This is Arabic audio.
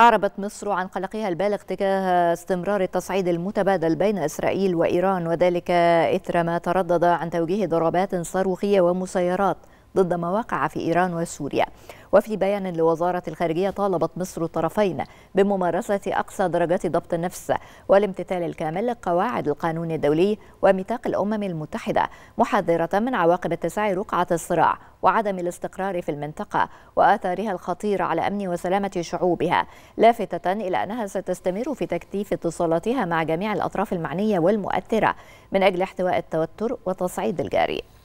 أعربت مصر عن قلقها البالغ تجاه استمرار التصعيد المتبادل بين إسرائيل وإيران وذلك إثر ما تردد عن توجيه ضربات صاروخية ومسيرات ضد ما وقع في إيران وسوريا وفي بيان لوزارة الخارجية طالبت مصر الطرفين بممارسة أقصى درجات ضبط النفس والامتثال الكامل لقواعد القانون الدولي وميثاق الأمم المتحدة محذرة من عواقب اتساع رقعة الصراع وعدم الاستقرار في المنطقة وآثارها الخطيرة على أمن وسلامة شعوبها لافتة إلى أنها ستستمر في تكثيف اتصالاتها مع جميع الأطراف المعنية والمؤثرة من أجل احتواء التوتر وتصعيد الجاري